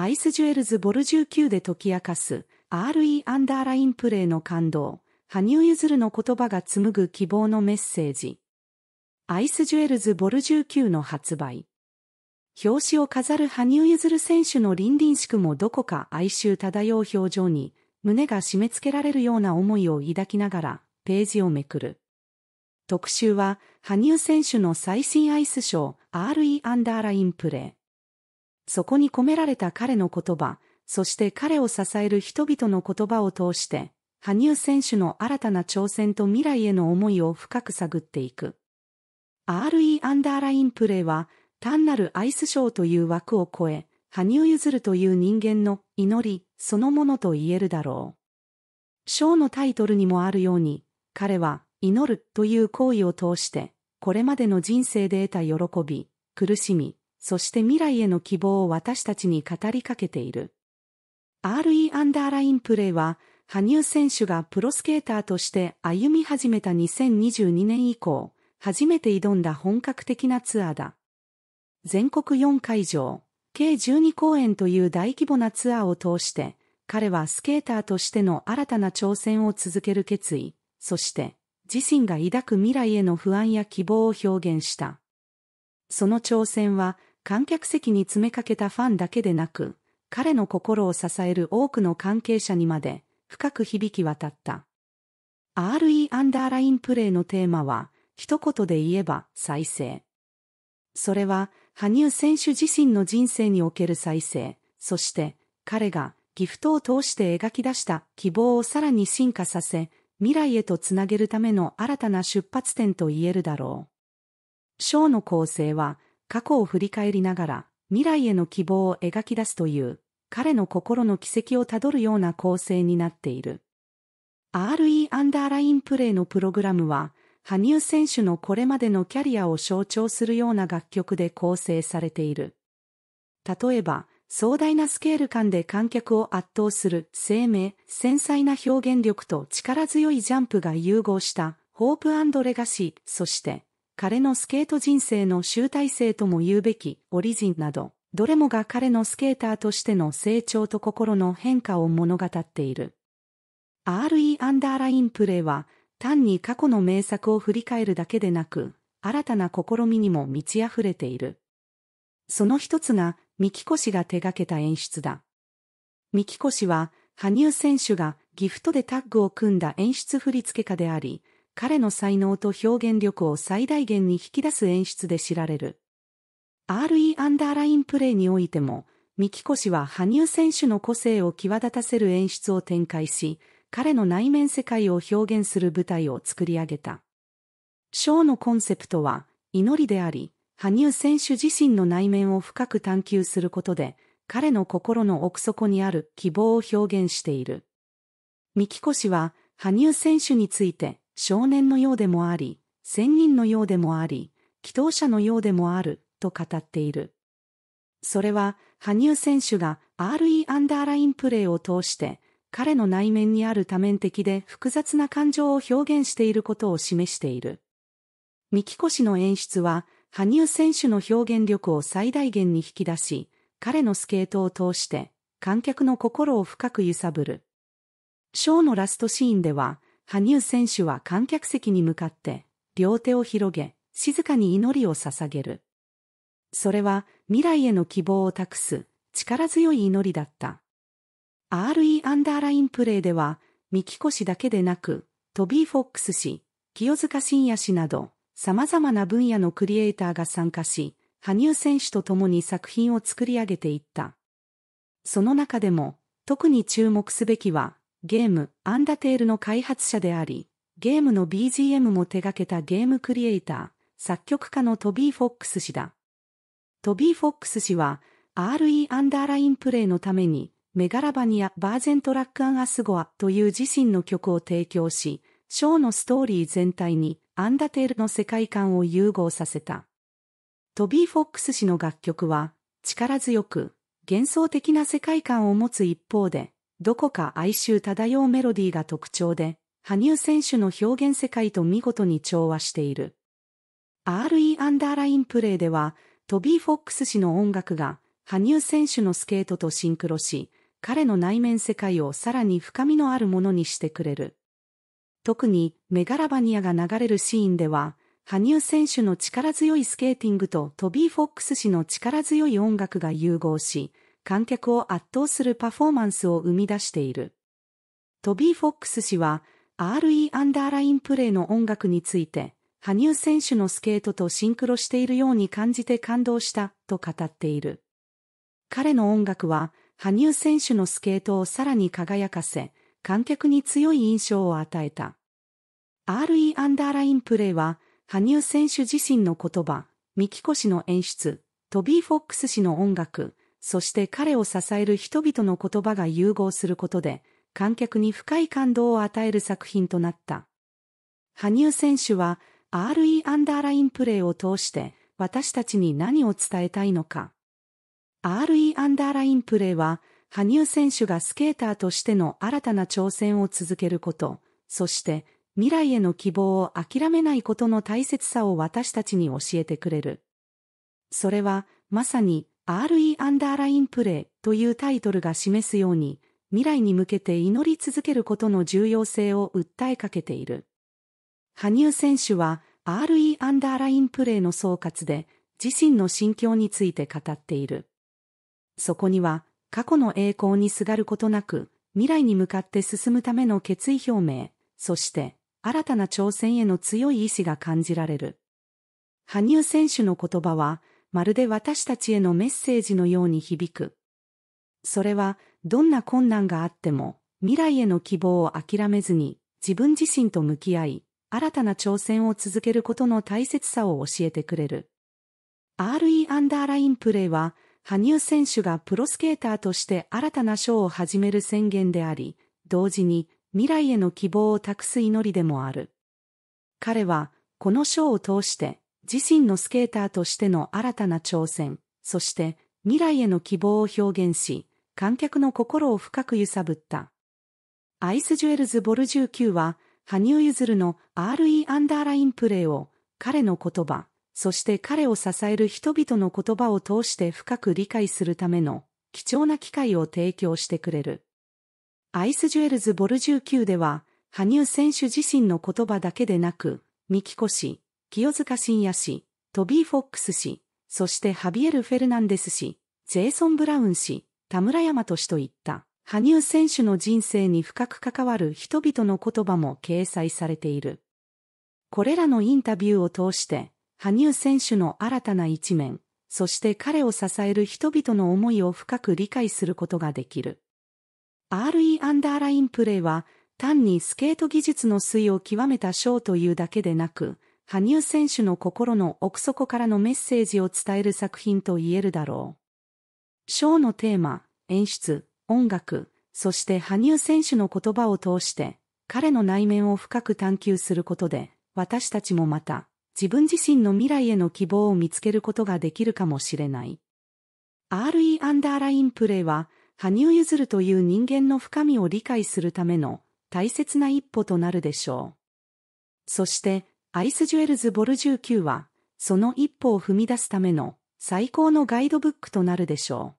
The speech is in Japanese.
アイスジュエルズボル19で解き明かす RE アンダーラインプレーの感動、羽生結弦の言葉が紡ぐ希望のメッセージ。アイスジュエルズボル19の発売。表紙を飾る羽生結弦選手の凛々しくもどこか哀愁漂う表情に、胸が締め付けられるような思いを抱きながら、ページをめくる。特集は、羽生選手の最新アイスショー、RE アンダーラインプレー。そこに込められた彼の言葉、そして彼を支える人々の言葉を通して、羽生選手の新たな挑戦と未来への思いを深く探っていく。RE アンダーラインプレーは、単なるアイスショーという枠を超え、羽生結弦という人間の祈りそのものと言えるだろう。ショーのタイトルにもあるように、彼は祈るという行為を通して、これまでの人生で得た喜び、苦しみ、そして未来への希望を私たちに語りかけている。RE アンダーラインプレーは、羽生選手がプロスケーターとして歩み始めた2022年以降、初めて挑んだ本格的なツアーだ。全国4会場、計12公演という大規模なツアーを通して、彼はスケーターとしての新たな挑戦を続ける決意、そして、自身が抱く未来への不安や希望を表現した。その挑戦は、観客席に詰めかけたファンだけでなく、彼の心を支える多くの関係者にまで深く響き渡った。RE アンダーラインプレーのテーマは、一言で言えば再生。それは、羽生選手自身の人生における再生、そして彼がギフトを通して描き出した希望をさらに進化させ、未来へとつなげるための新たな出発点と言えるだろう。章の構成は、過去を振り返りながら、未来への希望を描き出すという、彼の心の軌跡をたどるような構成になっている。RE アンダーラインプレイのプログラムは、羽生選手のこれまでのキャリアを象徴するような楽曲で構成されている。例えば、壮大なスケール感で観客を圧倒する生命、繊細な表現力と力強いジャンプが融合したホープレガシー、そして彼のスケート人生の集大成とも言うべきオリジンなど、どれもが彼のスケーターとしての成長と心の変化を物語っている。RE アンダーラインプレーは、単に過去の名作を振り返るだけでなく、新たな試みにも満ち溢れている。その一つが、三木越が手掛けた演出だ。三木越は、羽生選手がギフトでタッグを組んだ演出振付家であり、彼の才能と表現力を最大限に引き出す演出で知られる。RE アンダーラインプレーにおいても、三木越は羽生選手の個性を際立たせる演出を展開し、彼の内面世界を表現する舞台を作り上げた。ショーのコンセプトは、祈りであり、羽生選手自身の内面を深く探求することで、彼の心の奥底にある希望を表現している。三木越は、羽生選手について、少年のようでもあり、仙人のようでもあり、祈祷者のようでもある、と語っている。それは、羽生選手が RE アンダーラインプレーを通して、彼の内面にある多面的で複雑な感情を表現していることを示している。三木越の演出は、羽生選手の表現力を最大限に引き出し、彼のスケートを通して、観客の心を深く揺さぶる。ショーのラストシーンでは、羽生選手は観客席に向かって両手を広げ静かに祈りを捧げる。それは未来への希望を託す力強い祈りだった。RE アンダーラインプレーでは、三木越だけでなく、トビー・フォックス氏、清塚信也氏など、様々な分野のクリエイターが参加し、羽生選手と共に作品を作り上げていった。その中でも、特に注目すべきは、ゲーム、アンダテールの開発者であり、ゲームの BGM も手掛けたゲームクリエイター、作曲家のトビー・フォックス氏だ。トビー・フォックス氏は、RE アンダーラインプレイのために、メガラバニア・バーゼントラック・アン・アスゴアという自身の曲を提供し、ショーのストーリー全体にアンダテールの世界観を融合させた。トビー・フォックス氏の楽曲は、力強く、幻想的な世界観を持つ一方で、どこか哀愁漂うメロディーが特徴で、羽生選手の表現世界と見事に調和している。RE アンダーラインプレイでは、トビー・フォックス氏の音楽が、羽生選手のスケートとシンクロし、彼の内面世界をさらに深みのあるものにしてくれる。特に、メガラバニアが流れるシーンでは、羽生選手の力強いスケーティングとトビー・フォックス氏の力強い音楽が融合し、観客を圧倒するパフォーマンスを生み出している。トビー・フォックス氏は、RE アンダーラインプレイの音楽について、羽生選手のスケートとシンクロしているように感じて感動したと語っている。彼の音楽は、羽生選手のスケートをさらに輝かせ、観客に強い印象を与えた。RE アンダーラインプレイは、羽生選手自身の言葉、三木越の演出、トビー・フォックス氏の音楽、そして彼を支える人々の言葉が融合することで、観客に深い感動を与える作品となった。羽生選手は、RE アンダーラインプレーを通して、私たちに何を伝えたいのか。RE アンダーラインプレーは、羽生選手がスケーターとしての新たな挑戦を続けること、そして未来への希望を諦めないことの大切さを私たちに教えてくれる。それは、まさに RE アンダーラインプレーというタイトルが示すように、未来に向けて祈り続けることの重要性を訴えかけている。羽生選手は RE アンダーラインプレーの総括で自身の心境について語っている。そこには過去の栄光にすがることなく未来に向かって進むための決意表明、そして新たな挑戦への強い意志が感じられる。羽生選手の言葉はまるで私たちへのメッセージのように響く。それは、どんな困難があっても、未来への希望を諦めずに、自分自身と向き合い、新たな挑戦を続けることの大切さを教えてくれる。RE アンダーラインプレイは、羽生選手がプロスケーターとして新たなショーを始める宣言であり、同時に未来への希望を託す祈りでもある。彼は、このショーを通して、自身のスケーターとしての新たな挑戦、そして未来への希望を表現し、観客の心を深く揺さぶった。アイスジュエルズ・ボル19は、羽生結弦の RE アンダーラインプレーを、彼の言葉、そして彼を支える人々の言葉を通して深く理解するための貴重な機会を提供してくれる。アイスジュエルズ・ボル19では、羽生選手自身の言葉だけでなく、三木越、清塚信也氏、トビー・フォックス氏、そしてハビエル・フェルナンデス氏、ジェイソン・ブラウン氏、田村山と氏といった、羽生選手の人生に深く関わる人々の言葉も掲載されている。これらのインタビューを通して、羽生選手の新たな一面、そして彼を支える人々の思いを深く理解することができる。RE アンダーラインプレイは単にスケート技術の粋を極めたショーというだけでなく、羽生選手の心の奥底からのメッセージを伝える作品と言えるだろう。ショーのテーマ、演出、音楽、そして羽生選手の言葉を通して、彼の内面を深く探求することで、私たちもまた、自分自身の未来への希望を見つけることができるかもしれない。RE アンダーラインプレイは、羽生結弦という人間の深みを理解するための大切な一歩となるでしょう。そして、アイス・ジュエルズ・ボル19は、その一歩を踏み出すための最高のガイドブックとなるでしょう。